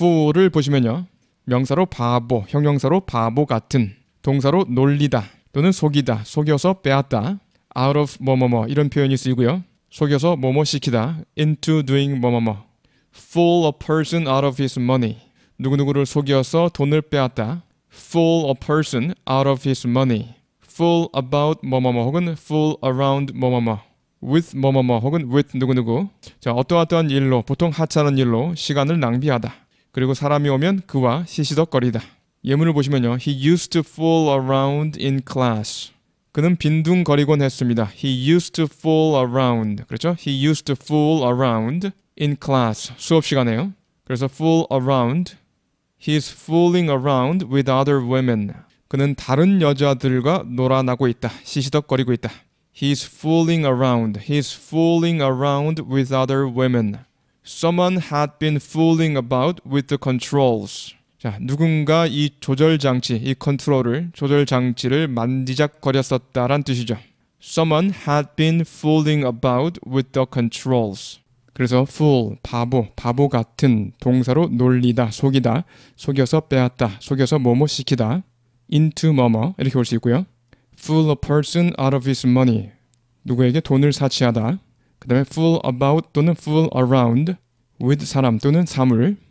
fool을 보시면요. 명사로 바보, 형용사로 바보 같은, 동사로 놀리다 또는 속이다, 속여서 빼앗다, out of 뭐뭐뭐 이런 표현이 쓰이고요. 속여서 뭐뭐 시키다, into doing 뭐뭐뭐, fool a person out of his money, 누구누구를 속여서 돈을 빼앗다, fool a person out of his money, fool about 뭐뭐뭐 혹은 fool around 뭐뭐뭐, with 뭐뭐뭐 혹은 with 누구누구, 자 어떠어떠한 일로 보통 하찮은 일로 시간을 낭비하다. 그리고 사람이 오면 그와 시시덕거리다. 예문을 보시면요. He used to fool around in class. 그는 빈둥거리곤 했습니다. He used to fool around. 그렇죠? He used to fool around in class. 수업 시간에요. 그래서 fool around. He's fooling around with other women. 그는 다른 여자들과 놀아나고 있다. 시시덕거리고 있다. He's fooling around. He's fooling around with other women. Someone had been fooling about with the controls. 자, 누군가 이 조절 장치, 이 컨트롤을 조절 장치를 만지작거렸었다란 뜻이죠. Someone had been fooling about with the controls. 그래서 fool, 바보, 바보 같은 동사로 놀리다, 속이다, 속여서 빼앗다, 속여서 뭐뭐 시키다, into 뭐뭐 이렇게 올수 있고요. fool a person out of his money. 누구에게 돈을 사치하다. 그 다음에 fool about 또는 fool around with 사람 또는 사물